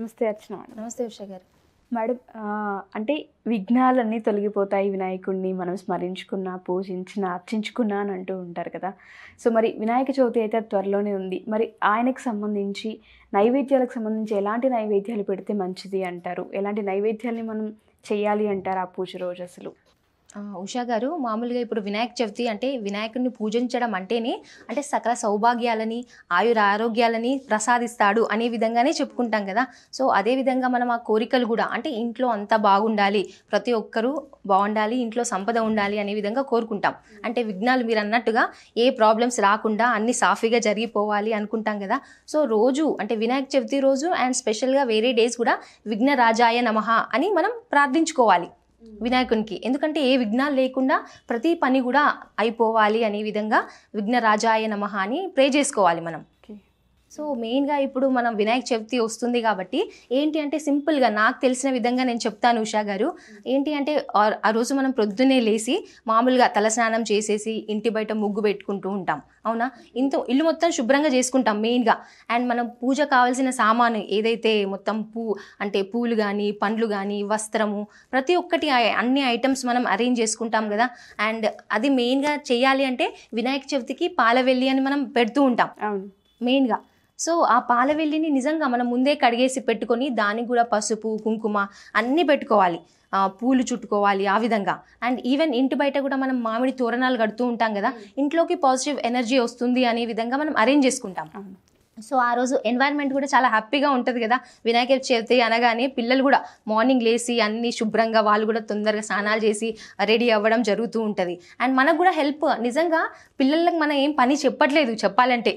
నమస్తే అర్చన నమస్తే ఉష గారు మేడం అంటే విఘ్నాలన్నీ తొలగిపోతాయి వినాయకుడిని మనం స్మరించుకున్నా పూజించిన అర్చించుకున్నా అని అంటూ ఉంటారు కదా సో మరి వినాయక చవితి అయితే త్వరలోనే ఉంది మరి ఆయనకు సంబంధించి నైవేద్యాలకు సంబంధించి ఎలాంటి నైవేద్యాలు పెడితే మంచిది అంటారు ఎలాంటి నైవేద్యాల్ని మనం చేయాలి అంటారు ఆ పూజ రోజు అసలు ఉషా గారు మామూలుగా ఇప్పుడు వినాయక చవితి అంటే వినాయకుడిని పూజించడం అంటేనే అంటే సకల సౌభాగ్యాలని ఆయుర ఆరోగ్యాలని ప్రసాదిస్తాడు అనే విధంగానే చెప్పుకుంటాం కదా సో అదే విధంగా మనం ఆ కోరికలు కూడా అంటే ఇంట్లో అంతా బాగుండాలి ప్రతి ఒక్కరూ బాగుండాలి ఇంట్లో సంపద ఉండాలి అనే విధంగా కోరుకుంటాం అంటే విఘ్నాలు మీరు అన్నట్టుగా ఏ ప్రాబ్లమ్స్ రాకుండా అన్ని సాఫీగా జరిగిపోవాలి అనుకుంటాం కదా సో రోజు అంటే వినాయక చవితి రోజు అండ్ స్పెషల్గా వేరే డేస్ కూడా విఘ్న రాజాయ నమః అని మనం ప్రార్థించుకోవాలి వినాయకునికి ఎందుకంటే ఏ విఘ్నాలు లేకుండా ప్రతి పని కూడా అయిపోవాలి అనే విధంగా విఘ్నరాజాయ నమ అని ప్రే చేసుకోవాలి మనం సో మెయిన్గా ఇప్పుడు మనం వినాయక చవితి వస్తుంది కాబట్టి ఏంటి అంటే సింపుల్గా నాకు తెలిసిన విధంగా నేను చెప్తాను ఉషా గారు ఏంటి అంటే ఆ రోజు మనం ప్రొద్దునే లేచి మామూలుగా తలస్నానం చేసేసి ఇంటి బయట ముగ్గు పెట్టుకుంటూ ఉంటాం అవునా ఇంత ఇల్లు మొత్తం శుభ్రంగా చేసుకుంటాం మెయిన్గా అండ్ మనం పూజ కావాల్సిన సామాను ఏదైతే మొత్తం పూ అంటే పూలు కానీ పండ్లు కానీ వస్త్రము ప్రతి ఒక్కటి అన్ని ఐటమ్స్ మనం అరేంజ్ చేసుకుంటాం కదా అండ్ అది మెయిన్గా చేయాలి అంటే వినాయక చవితికి పాలవెల్లి అని మనం పెడుతూ ఉంటాం మెయిన్గా సో ఆ పాలవెల్లిని నిజంగా మనం ముందే కడిగేసి పెట్టుకొని దానికి కూడా పసుపు కుంకుమ అన్నీ పెట్టుకోవాలి పూలు చుట్టుకోవాలి ఆ విధంగా అండ్ ఈవెన్ ఇంటి బయట కూడా మనం మామిడి తోరణాలు కడుతూ ఉంటాం కదా ఇంట్లోకి పాజిటివ్ ఎనర్జీ వస్తుంది అనే విధంగా మనం అరేంజ్ చేసుకుంటాం సో ఆ రోజు ఎన్వైర్న్మెంట్ కూడా చాలా హ్యాపీగా ఉంటుంది కదా వినాయక చవితి అనగానే పిల్లలు కూడా మార్నింగ్ లేసి అన్ని శుభ్రంగా వాళ్ళు కూడా తొందరగా స్నానాలు చేసి రెడీ అవ్వడం జరుగుతూ ఉంటుంది అండ్ మనకు కూడా హెల్ప్ నిజంగా పిల్లలకు మనం ఏం పని చెప్పట్లేదు చెప్పాలంటే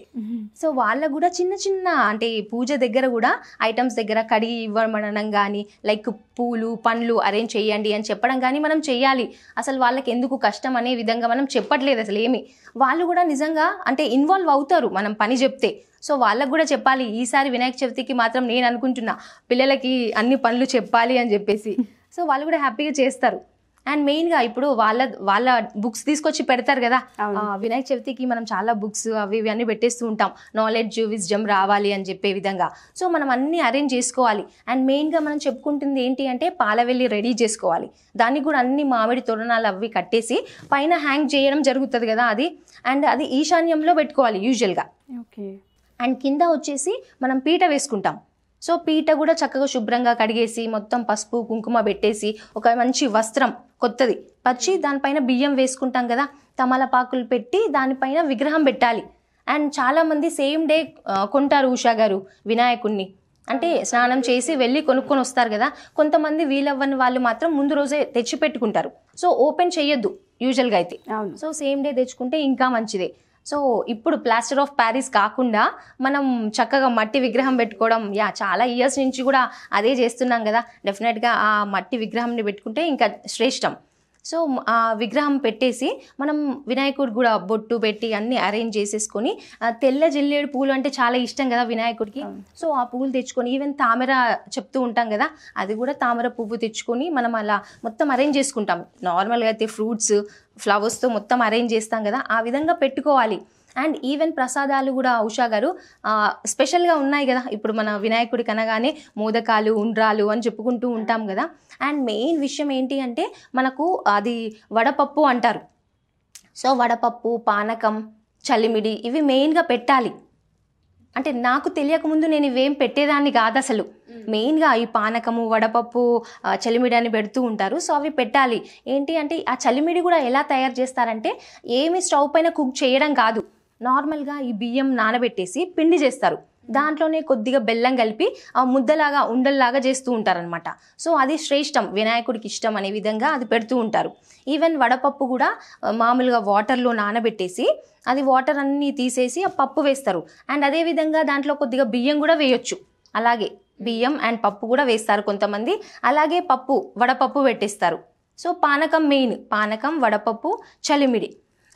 సో వాళ్ళకు కూడా చిన్న చిన్న అంటే పూజ దగ్గర కూడా ఐటమ్స్ దగ్గర కడిగి ఇవ్వడం కానీ లైక్ పూలు పండ్లు అరేంజ్ చేయండి అని చెప్పడం కానీ మనం చేయాలి అసలు వాళ్ళకి ఎందుకు కష్టం అనే విధంగా మనం చెప్పట్లేదు అసలు ఏమి వాళ్ళు కూడా నిజంగా అంటే ఇన్వాల్వ్ అవుతారు మనం పని చెప్తే సో వాళ్ళకు కూడా చెప్పాలి ఈసారి వినాయక చవితికి మాత్రం నేను అనుకుంటున్నా పిల్లలకి అన్ని పనులు చెప్పాలి అని చెప్పేసి సో వాళ్ళు కూడా హ్యాపీగా చేస్తారు అండ్ మెయిన్గా ఇప్పుడు వాళ్ళ వాళ్ళ బుక్స్ తీసుకొచ్చి పెడతారు కదా వినాయక చవితికి మనం చాలా బుక్స్ అవి ఇవి అన్నీ పెట్టేస్తూ ఉంటాం నాలెడ్జ్ విజ్డమ్ రావాలి అని చెప్పే విధంగా సో మనం అన్నీ అరేంజ్ చేసుకోవాలి అండ్ మెయిన్గా మనం చెప్పుకుంటుంది ఏంటి అంటే పాలవెల్లి రెడీ చేసుకోవాలి దానికి కూడా అన్ని మామిడి తోరణాలు అవి కట్టేసి పైన హ్యాంగ్ చేయడం జరుగుతుంది కదా అది అండ్ అది ఈశాన్యంలో పెట్టుకోవాలి యూజువల్గా ఓకే అండ్ కింద వచ్చేసి మనం పీట వేసుకుంటాం సో పీట కూడా చక్కగా శుభ్రంగా కడిగేసి మొత్తం పసుపు కుంకుమ పెట్టేసి ఒక మంచి వస్త్రం కొత్తది పచ్చి దానిపైన బియ్యం వేసుకుంటాం కదా తమలపాకులు పెట్టి దానిపైన విగ్రహం పెట్టాలి అండ్ చాలామంది సేమ్ డే కొంటారు ఉషా గారు వినాయకుణ్ణి అంటే స్నానం చేసి వెళ్ళి కొనుక్కొని వస్తారు కదా కొంతమంది వీలవ్వని వాళ్ళు మాత్రం ముందు రోజే తెచ్చిపెట్టుకుంటారు సో ఓపెన్ చేయొద్దు యూజువల్గా అయితే సో సేమ్ డే తెచ్చుకుంటే ఇంకా మంచిదే సో ఇప్పుడు ప్లాస్టర్ ఆఫ్ ప్యారిస్ కాకుండా మనం చక్కగా మట్టి విగ్రహం పెట్టుకోవడం యా చాలా ఇయర్స్ నుంచి కూడా అదే చేస్తున్నాం కదా డెఫినెట్గా ఆ మట్టి విగ్రహంని పెట్టుకుంటే ఇంకా శ్రేష్టం సో ఆ విగ్రహం పెట్టేసి మనం వినాయకుడు కూడా బొట్టు పెట్టి అన్ని అరేంజ్ చేసేసుకొని తెల్ల జల్లేడు పూలు అంటే చాలా ఇష్టం కదా వినాయకుడికి సో ఆ పువ్వులు తెచ్చుకొని ఈవెన్ తామర చెప్తూ ఉంటాం కదా అది కూడా తామర పువ్వు తెచ్చుకొని మనం అలా మొత్తం అరేంజ్ చేసుకుంటాం నార్మల్గా అయితే ఫ్రూట్స్ ఫ్లవర్స్తో మొత్తం అరేంజ్ చేస్తాం కదా ఆ విధంగా పెట్టుకోవాలి అండ్ ఈవెన్ ప్రసాదాలు కూడా ఉషా గారు స్పెషల్గా ఉన్నాయి కదా ఇప్పుడు మన వినాయకుడికి అనగానే మోదకాలు ఉండ్రాలు అని చెప్పుకుంటూ ఉంటాం కదా అండ్ మెయిన్ విషయం ఏంటి అంటే మనకు అది వడపప్పు అంటారు సో వడపప్పు పానకం చలిమిడి ఇవి మెయిన్గా పెట్టాలి అంటే నాకు తెలియకముందు నేను ఇవేం పెట్టేదాన్ని కాదు అసలు మెయిన్గా ఈ పానకము వడపప్పు చలిమిడి అని పెడుతూ ఉంటారు సో అవి పెట్టాలి ఏంటి అంటే ఆ చలిమిడి కూడా ఎలా తయారు చేస్తారంటే ఏమి స్టవ్ పైన కుక్ చేయడం కాదు నార్మల్గా ఈ బియ్యం నానబెట్టేసి పిండి చేస్తారు దాంట్లోనే కొద్దిగా బెల్లం కలిపి ఆ ముద్దలాగా ఉండల్లాగా చేస్తూ ఉంటారనమాట సో అది శ్రేష్టం వినాయకుడికి ఇష్టం అనే విధంగా అది పెడుతూ ఉంటారు ఈవెన్ వడపప్పు కూడా మామూలుగా వాటర్లో నానబెట్టేసి అది వాటర్ అన్నీ తీసేసి ఆ పప్పు వేస్తారు అండ్ అదేవిధంగా దాంట్లో కొద్దిగా బియ్యం కూడా వేయొచ్చు అలాగే బియ్యం అండ్ పప్పు కూడా వేస్తారు కొంతమంది అలాగే పప్పు వడపప్పు పెట్టేస్తారు సో పానకం మెయిన్ పానకం వడపప్పు చలిమిడి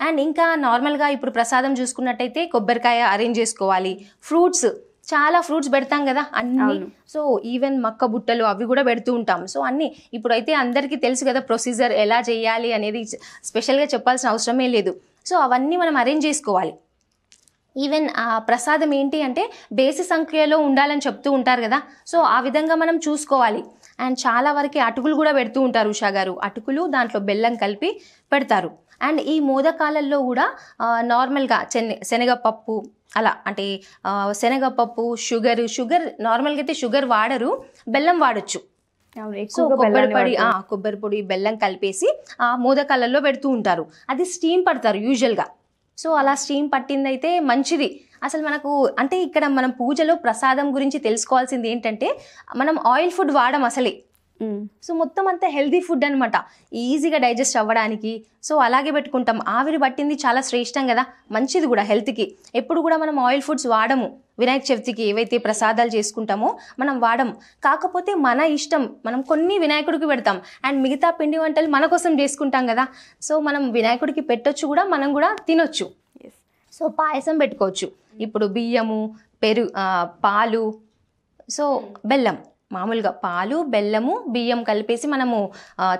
అండ్ ఇంకా నార్మల్గా ఇప్పుడు ప్రసాదం చూసుకున్నట్టయితే కొబ్బరికాయ అరేంజ్ చేసుకోవాలి ఫ్రూట్స్ చాలా ఫ్రూట్స్ పెడతాం కదా అన్ని సో ఈవెన్ మక్క బుట్టలు అవి కూడా పెడుతూ ఉంటాం సో అన్ని ఇప్పుడైతే అందరికీ తెలుసు కదా ప్రొసీజర్ ఎలా చేయాలి అనేది స్పెషల్గా చెప్పాల్సిన అవసరమే లేదు సో అవన్నీ మనం అరేంజ్ చేసుకోవాలి ఈవెన్ ఆ ప్రసాదం ఏంటి అంటే బేసి సంఖ్యలో ఉండాలని చెప్తూ ఉంటారు కదా సో ఆ విధంగా మనం చూసుకోవాలి అండ్ చాలా వరకు అటుకులు కూడా పెడుతూ ఉంటారు ఉషా గారు అటుకులు దాంట్లో బెల్లం కలిపి పెడతారు అండ్ ఈ మోదకాలల్లో కూడా నార్మల్గా శన శనగపప్పు అలా అంటే శనగపప్పు షుగర్ షుగర్ నార్మల్గా అయితే షుగర్ వాడరు బెల్లం వాడచ్చు సో కొబ్బరి పొడి కొబ్బరి పొడి బెల్లం కలిపేసి ఆ మోదకాలలో పెడుతూ ఉంటారు అది స్టీమ్ పడతారు యూజువల్గా సో అలా స్టీమ్ పట్టిందైతే మంచిది అసలు మనకు అంటే ఇక్కడ మనం పూజలో ప్రసాదం గురించి తెలుసుకోవాల్సింది ఏంటంటే మనం ఆయిల్ ఫుడ్ వాడడం అసలే సో మొత్తం అంతా హెల్దీ ఫుడ్ అనమాట ఈజీగా డైజెస్ట్ అవ్వడానికి సో అలాగే పెట్టుకుంటాం ఆవిరి పట్టింది చాలా శ్రేష్టం కదా మంచిది కూడా హెల్త్కి ఎప్పుడు కూడా మనం ఆయిల్ ఫుడ్స్ వాడము వినాయక చవితికి ఏవైతే ప్రసాదాలు చేసుకుంటామో మనం వాడము కాకపోతే మన ఇష్టం మనం కొన్ని వినాయకుడికి పెడతాం అండ్ మిగతా పిండి వంటలు మన కోసం చేసుకుంటాం కదా సో మనం వినాయకుడికి పెట్టొచ్చు కూడా మనం కూడా తినొచ్చు సో పాయసం పెట్టుకోవచ్చు ఇప్పుడు బియ్యము పెరు పాలు సో బెల్లం మామూలుగా పాలు బెల్లము బియ్యం కలిపేసి మనము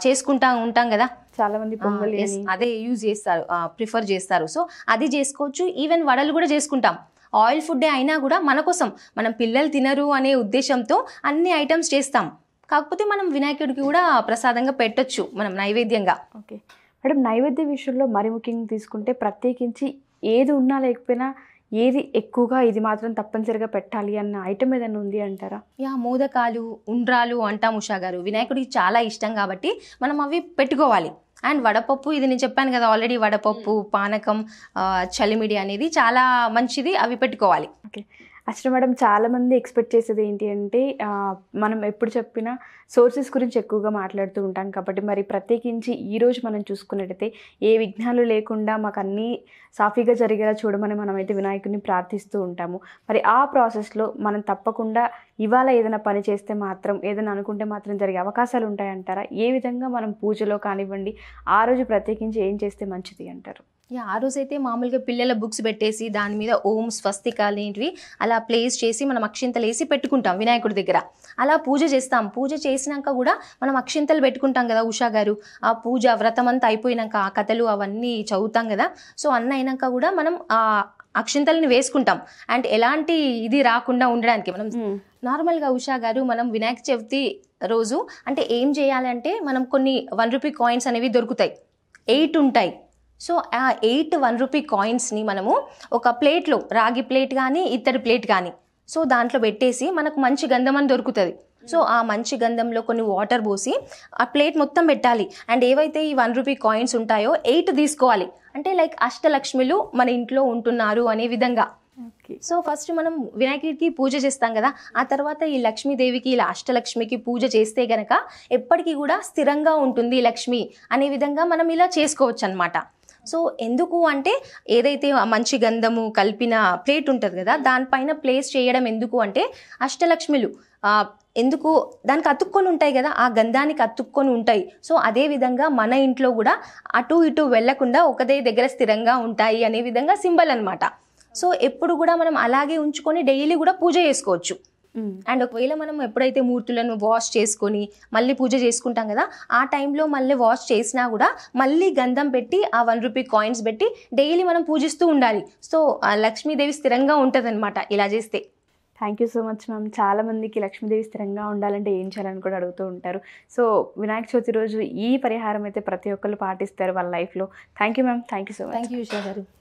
చేసుకుంటా ఉంటాం కదా చాలా మంది అదే యూజ్ చేస్తారు ప్రిఫర్ చేస్తారు సో అది చేసుకోవచ్చు ఈవెన్ వడలు కూడా చేసుకుంటాం ఆయిల్ ఫుడ్ అయినా కూడా మన కోసం మనం పిల్లలు తినరు అనే ఉద్దేశంతో అన్ని ఐటమ్స్ చేస్తాం కాకపోతే మనం వినాయకుడికి కూడా ప్రసాదంగా పెట్టొచ్చు మనం నైవేద్యంగా ఓకే మేడం నైవేద్య విషయంలో మరి ముఖ్యంగా తీసుకుంటే ప్రత్యేకించి ఏది ఉన్నా లేకపోయినా ఏది ఎక్కువగా ఇది మాత్రం తప్పనిసరిగా పెట్టాలి అన్న ఐటమ్ ఏదైనా ఉంది అంటారా యా మోదకాలు ఉండ్రాలు అంటాం ఉషా గారు వినాయకుడికి చాలా ఇష్టం కాబట్టి మనం అవి పెట్టుకోవాలి అండ్ వడపప్పు ఇది నేను చెప్పాను కదా ఆల్రెడీ వడపప్పు hmm. పానకం చలిమిడి అనేది చాలా మంచిది అవి పెట్టుకోవాలి ఓకే అశ్ర మేడం చాలామంది ఎక్స్పెక్ట్ చేసేది ఏంటి అంటే మనం ఎప్పుడు చెప్పినా సోర్సెస్ గురించి ఎక్కువగా మాట్లాడుతూ ఉంటాం కాబట్టి మరి ప్రత్యేకించి ఈరోజు మనం చూసుకున్నట్టయితే ఏ విఘ్నాలు లేకుండా మాకు అన్నీ సాఫీగా జరిగేలా చూడమని మనమైతే వినాయకుడిని ప్రార్థిస్తూ ఉంటాము మరి ఆ ప్రాసెస్లో మనం తప్పకుండా ఇవాళ ఏదైనా పని చేస్తే మాత్రం ఏదైనా అనుకుంటే మాత్రం జరిగే అవకాశాలు ఉంటాయంటారా ఏ విధంగా మనం పూజలో కానివ్వండి ఆ రోజు ప్రత్యేకించి ఏం చేస్తే మంచిది అంటారు ఇక ఆ రోజైతే మామూలుగా పిల్లల బుక్స్ పెట్టేసి దాని మీద ఓం స్వస్తికాలు ఏంటివి అలా ప్లేస్ చేసి మనం అక్షింతలు వేసి పెట్టుకుంటాం వినాయకుడి దగ్గర అలా పూజ చేస్తాం పూజ చేసినాక కూడా మనం అక్షింతలు పెట్టుకుంటాం కదా ఉషా గారు ఆ పూజ వ్రతం అంతా అయిపోయినాక ఆ కథలు అవన్నీ చదువుతాం కదా సో అన్న అయినాక కూడా మనం ఆ అక్షింతల్ని వేసుకుంటాం అండ్ ఎలాంటి ఇది రాకుండా ఉండడానికి మనం నార్మల్గా ఉషా గారు మనం వినాయక చవితి రోజు అంటే ఏం చేయాలంటే మనం కొన్ని వన్ రూపీ కాయిన్స్ అనేవి దొరుకుతాయి ఎయిట్ ఉంటాయి సో ఆ ఎయిట్ వన్ రూపీ కాయిన్స్ని మనము ఒక ప్లేట్లో రాగి ప్లేట్ కానీ ఇత్తడి ప్లేట్ కానీ సో దాంట్లో పెట్టేసి మనకు మంచి గంధం అని దొరుకుతుంది సో ఆ మంచి గంధంలో కొన్ని వాటర్ పోసి ఆ ప్లేట్ మొత్తం పెట్టాలి అండ్ ఏవైతే ఈ వన్ రూపీ కాయిన్స్ ఉంటాయో ఎయిట్ తీసుకోవాలి అంటే లైక్ అష్టలక్ష్మిలు మన ఇంట్లో ఉంటున్నారు అనే విధంగా సో ఫస్ట్ మనం వినాయకుడికి పూజ చేస్తాం కదా ఆ తర్వాత ఈ లక్ష్మీదేవికి ఇలా అష్టలక్ష్మికి పూజ చేస్తే గనక ఎప్పటికీ కూడా స్థిరంగా ఉంటుంది లక్ష్మి అనే విధంగా మనం ఇలా చేసుకోవచ్చు అనమాట సో ఎందుకు అంటే ఏదైతే మంచి గంధము కలిపిన ప్లేట్ ఉంటుంది కదా దానిపైన ప్లేస్ చేయడం ఎందుకు అంటే అష్టలక్ష్మిలు ఎందుకు దానికి అతుక్కొని ఉంటాయి కదా ఆ గంధానికి అతుక్కొని ఉంటాయి సో అదే విధంగా మన ఇంట్లో కూడా అటు ఇటు వెళ్లకుండా ఒకదే దగ్గర స్థిరంగా ఉంటాయి అనే విధంగా సింబల్ అనమాట సో ఎప్పుడు కూడా మనం అలాగే ఉంచుకొని డైలీ కూడా పూజ చేసుకోవచ్చు Mm. అండ్ ఒకవేళ మనం ఎప్పుడైతే మూర్తులను వాష్ చేసుకొని మళ్ళీ పూజ చేసుకుంటాం కదా ఆ టైంలో మళ్ళీ వాష్ చేసినా కూడా మళ్ళీ గంధం పెట్టి ఆ వన్ రూపీ కాయిన్స్ పెట్టి డైలీ మనం పూజిస్తూ ఉండాలి సో లక్ష్మీదేవి స్థిరంగా ఉంటుంది ఇలా చేస్తే thank you so much ma'am చాలామందికి లక్ష్మీదేవి స్థిరంగా ఉండాలంటే ఏం చేయాలని కూడా అడుగుతూ ఉంటారు సో వినాయక చవితి రోజు ఈ పరిహారం అయితే ప్రతి ఒక్కరు పాటిస్తారు వాళ్ళ లైఫ్లో thank you ma'am thank you so much thank you గారు